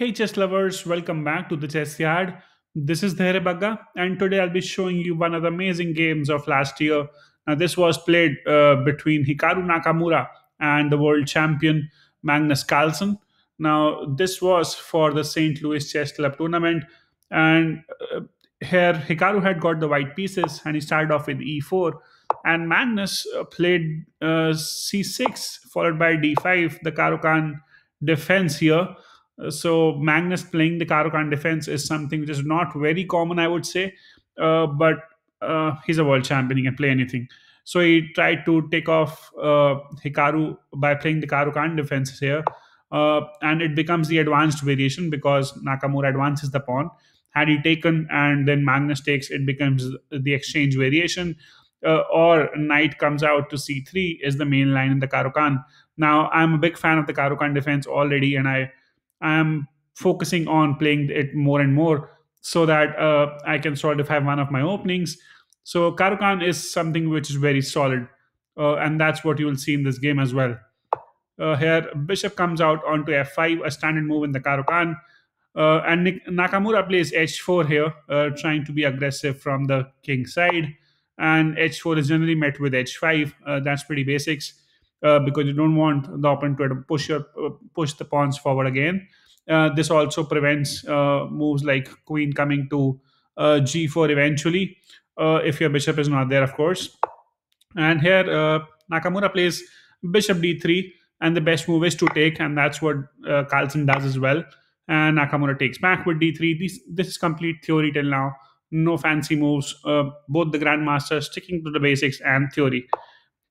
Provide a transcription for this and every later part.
Hey chess lovers, welcome back to the Chess Yard. This is Dherebaga and today I'll be showing you one of the amazing games of last year. Now this was played uh, between Hikaru Nakamura and the world champion Magnus Carlsen. Now this was for the St. Louis Chess Club tournament and uh, here Hikaru had got the white pieces and he started off with e4 and Magnus uh, played uh, c6 followed by d5 the Karokan defense here so Magnus playing the Karukan defense is something which is not very common, I would say, uh, but uh, he's a world champion. He can play anything. So he tried to take off uh, Hikaru by playing the Karukan defense here. Uh, and it becomes the advanced variation because Nakamura advances the pawn. Had he taken and then Magnus takes, it becomes the exchange variation. Uh, or knight comes out to c3 is the main line in the Karokan. Now, I'm a big fan of the Karokan defense already, and I I'm focusing on playing it more and more so that uh, I can sort of have one of my openings. So Karukan is something which is very solid, uh, and that's what you will see in this game as well. Uh, here, Bishop comes out onto f5, a standard move in the Karukan, uh, and Nakamura plays h4 here, uh, trying to be aggressive from the king side. And h4 is generally met with h5. Uh, that's pretty basics uh, because you don't want the opponent to push your uh, push the pawns forward again. Uh, this also prevents uh, moves like queen coming to g4 eventually if your bishop is not there, of course. And here Nakamura plays bishop d3, and the best move is to take, and that's what Carlsen does as well. And Nakamura takes back with d3. This, this is complete theory till now no fancy moves, uh, both the grandmasters sticking to the basics and theory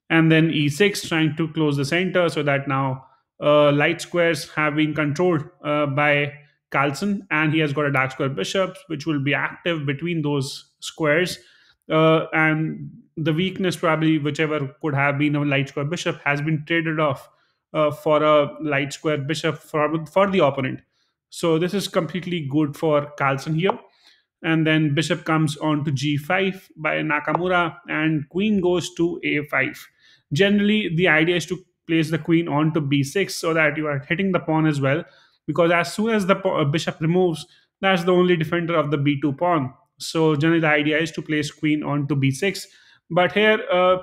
and then e6 trying to close the center so that now uh, light squares have been controlled uh, by Carlsen and he has got a dark square bishop which will be active between those squares uh, and the weakness probably whichever could have been a light square bishop has been traded off uh, for a light square bishop for, for the opponent so this is completely good for Carlsen here and then bishop comes on to g5 by Nakamura and queen goes to a5 Generally, the idea is to place the queen onto b6 so that you are hitting the pawn as well. Because as soon as the uh, bishop removes, that's the only defender of the b2 pawn. So generally, the idea is to place queen onto b6. But here, uh,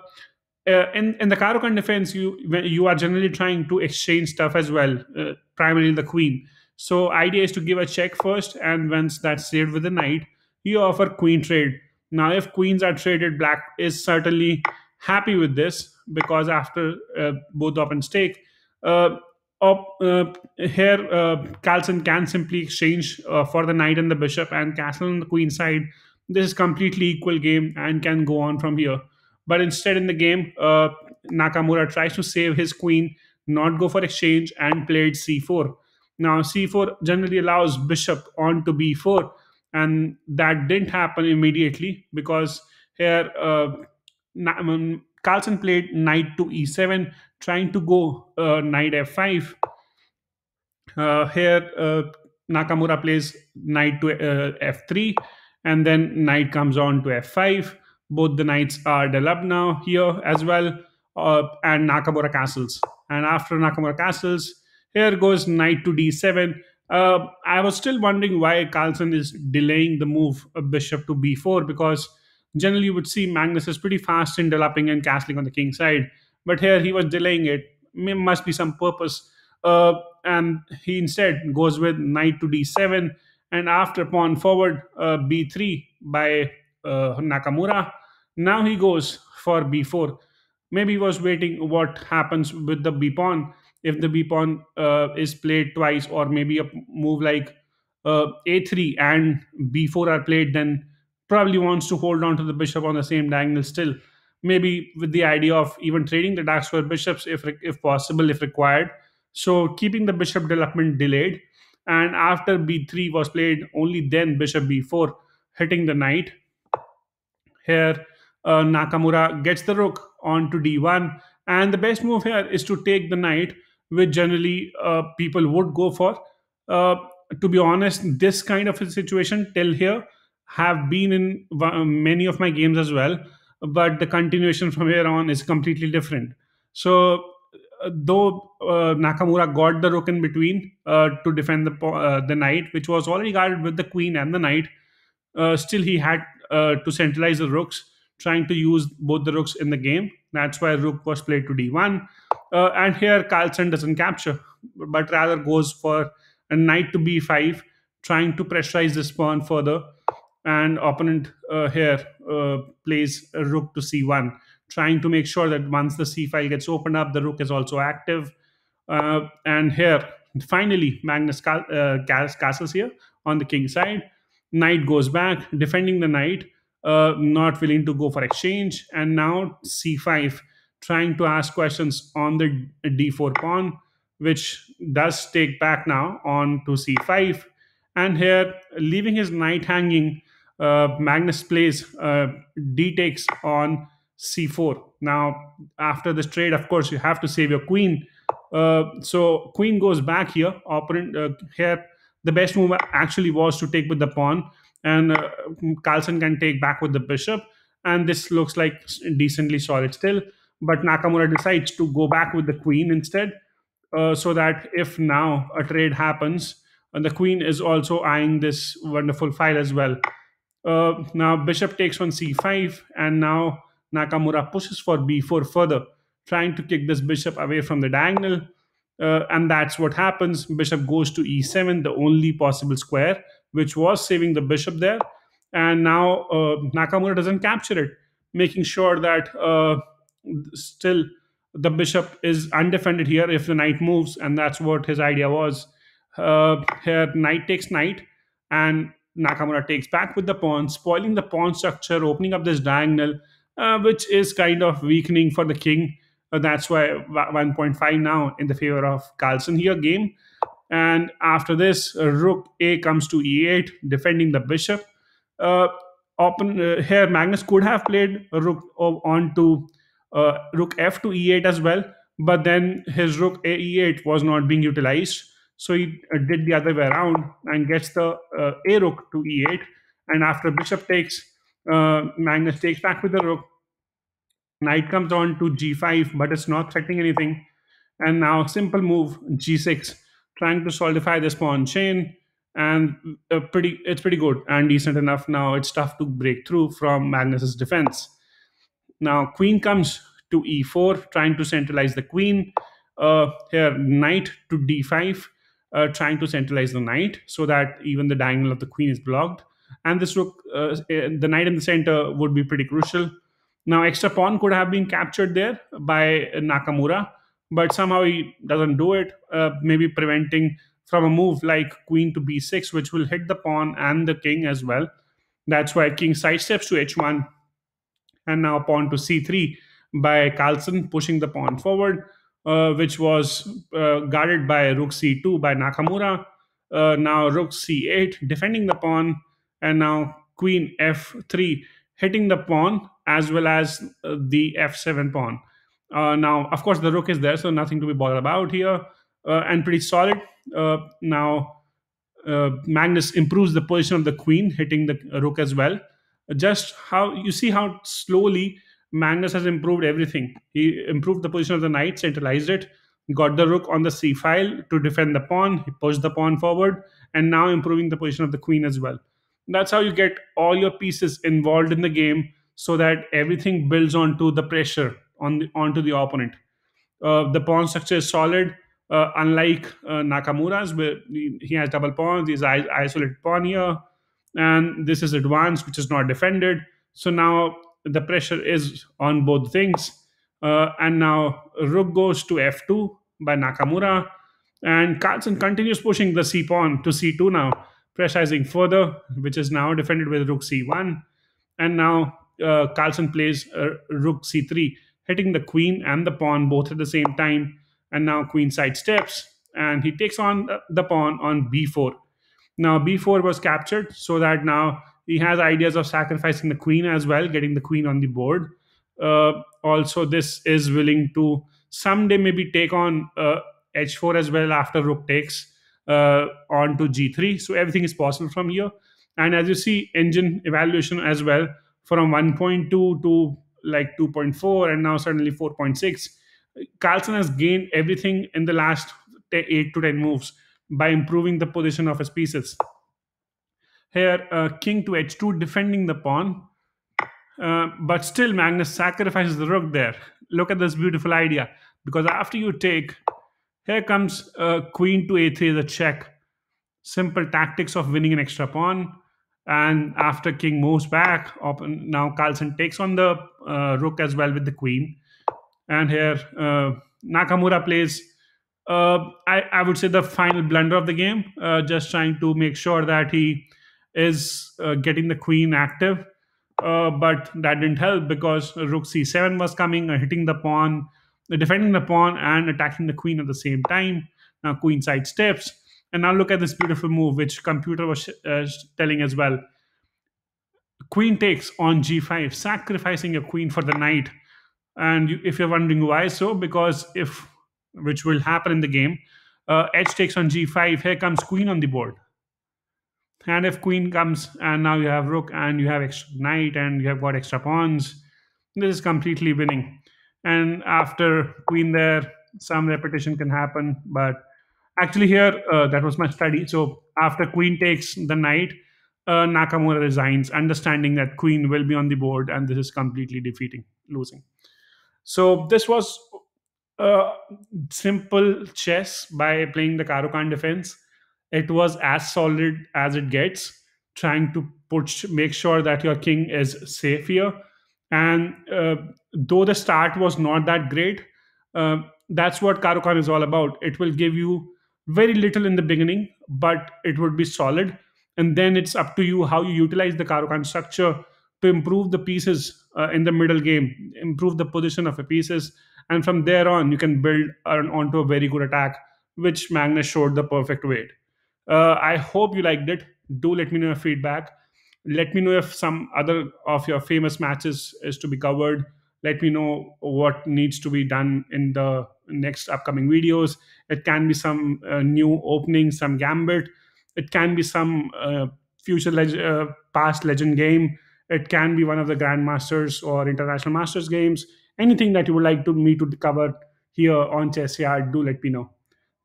uh, in in the Karokan defense, you you are generally trying to exchange stuff as well, uh, primarily the queen. So idea is to give a check first, and once that's saved with the knight, you offer queen trade. Now, if queens are traded, black is certainly happy with this because after uh, both up and stake, uh, up, uh, here uh, Carlsen can simply exchange uh, for the knight and the bishop, and castle on the queen side. This is completely equal game and can go on from here. But instead, in the game, Nakamura tries to save his queen, not go for exchange, and played c4. Now, c4 generally allows bishop on to b4, and that didn't happen immediately because here uh, Carlsen played knight to e7, trying to go uh, knight f5. Uh, here, uh, Nakamura plays knight to uh, f3, and then knight comes on to f5. Both the knights are developed now here as well, uh, and Nakamura castles. And after Nakamura castles, here goes knight to d7. Uh, I was still wondering why Carlsen is delaying the move bishop to b4 because generally you would see Magnus is pretty fast in developing and castling on the king side, but here he was delaying it. must be some purpose. Uh, and he instead goes with knight to d7 and after pawn forward uh, b3 by uh, Nakamura. Now he goes for b4. Maybe he was waiting what happens with the b pawn if the b pawn uh, is played twice or maybe a move like uh, a3 and b4 are played then probably wants to hold on to the bishop on the same diagonal still, maybe with the idea of even trading the dark square bishops if if possible, if required. So keeping the bishop development delayed, and after b3 was played, only then bishop b4 hitting the knight. Here, uh, Nakamura gets the rook onto d1, and the best move here is to take the knight, which generally uh, people would go for. Uh, to be honest, this kind of a situation till here have been in uh, many of my games as well, but the continuation from here on is completely different. So uh, though uh, Nakamura got the rook in between uh, to defend the uh, the knight, which was already guarded with the queen and the knight, uh, still he had to centralize the rooks, trying to use both the rooks in the game. That's why rook was played to d1, and here Carlsen doesn't capture, but rather goes for a knight to b5, trying to pressurize the pawn further and opponent uh, here uh, plays a rook to c1 trying to make sure that once the c file gets opened up the rook is also active uh, and here finally magnus uh, castles here on the king side knight goes back defending the knight uh, not willing to go for exchange and now c5 trying to ask questions on the d4 pawn which does take back now on to c5 and here leaving his knight hanging uh, Magnus plays uh, d takes on c4. Now, after this trade, of course, you have to save your queen. Uh, so queen goes back here. Operant here, the best move actually was to take with the pawn, and uh, Carlsen can take back with the bishop. And this looks like decently solid still but Nakamura decides to go back with the queen instead, uh, so that if now a trade happens, and the queen is also eyeing this wonderful file as well. Uh, now bishop takes on c5 and now Nakamura pushes for b4 further, trying to kick this bishop away from the diagonal. Uh, and that's what happens. Bishop goes to e7, the only possible square, which was saving the bishop there. And now uh, Nakamura doesn't capture it, making sure that uh, still the bishop is undefended here if the knight moves. And that's what his idea was. Uh, here, knight takes knight. And Nakamura takes back with the pawn, spoiling the pawn structure, opening up this diagonal, uh, which is kind of weakening for the king. Uh, that's why 1.5 now in the favor of Carlsen here game. And after this, rook A comes to e8, defending the bishop. Uh, open uh, here, Magnus could have played rook on to uh, rook f to e8 as well, but then his rook a e8 was not being utilized. So he uh, did the other way around and gets the uh, a rook to e8. And after bishop takes, uh, Magnus takes back with the rook. Knight comes on to g5, but it's not threatening anything. And now simple move g6, trying to solidify this pawn chain. And uh, pretty, it's pretty good and decent enough. Now it's tough to break through from Magnus's defense. Now queen comes to e4, trying to centralize the queen. Uh, here knight to d5 uh, trying to centralize the knight so that even the diagonal of the queen is blocked. And this rook, uh, uh, the knight in the center would be pretty crucial. Now, extra pawn could have been captured there by Nakamura, but somehow he doesn't do it, uh, maybe preventing from a move like queen to b6, which will hit the pawn and the king as well. That's why king sidesteps to h1 and now pawn to c3 by Carlsen pushing the pawn forward uh, which was uh, guarded by rook c2 by Nakamura. Uh, now rook c8 defending the pawn, and now queen f3 hitting the pawn as well as uh, the f7 pawn. Uh, now, of course, the rook is there, so nothing to be bothered about here, uh, and pretty solid. now, Magnus improves the position of the queen, hitting the rook as well. Just how you see how slowly Magnus has improved everything. He improved the position of the knight, centralized it, got the rook on the c file to defend the pawn. He pushed the pawn forward, and now improving the position of the queen as well. That's how you get all your pieces involved in the game, so that everything builds onto the pressure on the, onto the opponent. Uh, the pawn structure is solid. Uh, unlike uh, Nakamura's, where he has double pawns, he's isolated pawn here, and this is advanced, which is not defended. So now the pressure is on both things. Uh, and now rook goes to f2 by Nakamura. And Carlsen continues pushing the c pawn to c2 now, pressurizing further, which is now defended with rook c1. And now uh, Carlsen plays uh, rook c3, hitting the queen and the pawn both at the same time. And now queen side steps, and he takes on uh, the pawn on b4. Now b4 was captured, so that now he has ideas of sacrificing the queen as well, getting the queen on the board. Uh, also, this is willing to someday maybe take on uh, h4 as well after rook takes uh, on to g3. So everything is possible from here. And as you see, engine evaluation as well from 1.2 to like 2.4 and now suddenly 4.6. Carlson has gained everything in the last 8 to 10 moves by improving the position of his pieces. Here, uh, king to h2, defending the pawn. Uh, but still, Magnus sacrifices the rook there. Look at this beautiful idea. Because after you take, here comes uh, queen to a3, the check. Simple tactics of winning an extra pawn. And after king moves back, now Carlsen takes on the uh, rook as well with the queen. And here, uh, Nakamura plays uh, I, I, would say the final blunder of the game, uh, just trying to make sure that he is uh, getting the queen active. Uh, but that didn't help because rook c7 was coming, uh, hitting the pawn, uh, defending the pawn, and attacking the queen at the same time. Now queen side steps. And now look at this beautiful move, which computer was uh, telling as well. Queen takes on g5, sacrificing a queen for the knight. And you, if you're wondering why so, because if, which will happen in the game, uh, h takes on g5, here comes queen on the board. And if queen comes and now you have rook and you have extra knight and you have got extra pawns, this is completely winning. And after queen there, some repetition can happen. But actually here, uh, that was my study. So after queen takes the knight, uh, Nakamura resigns, understanding that queen will be on the board and this is completely defeating, losing. So this was uh, simple chess by playing the Karukan defense it was as solid as it gets, trying to push, make sure that your king is safe here. And uh, though the start was not that great, uh, that's what Karukan is all about. It will give you very little in the beginning, but it would be solid. And then it's up to you how you utilize the Karukan structure to improve the pieces uh, in the middle game, improve the position of the pieces. And from there on, you can build on, onto a very good attack, which Magnus showed the perfect way. Uh, I hope you liked it. Do let me know your feedback. Let me know if some other of your famous matches is to be covered. Let me know what needs to be done in the next upcoming videos. It can be some uh, new opening, some gambit. It can be some uh, future leg- uh, past legend game. It can be one of the grandmasters or international masters games. Anything that you would like to me to cover here on Chess do let me know.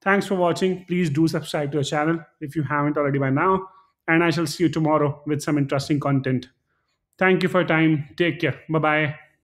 Thanks for watching. Please do subscribe to our channel if you haven't already by now. And I shall see you tomorrow with some interesting content. Thank you for your time. Take care. Bye bye.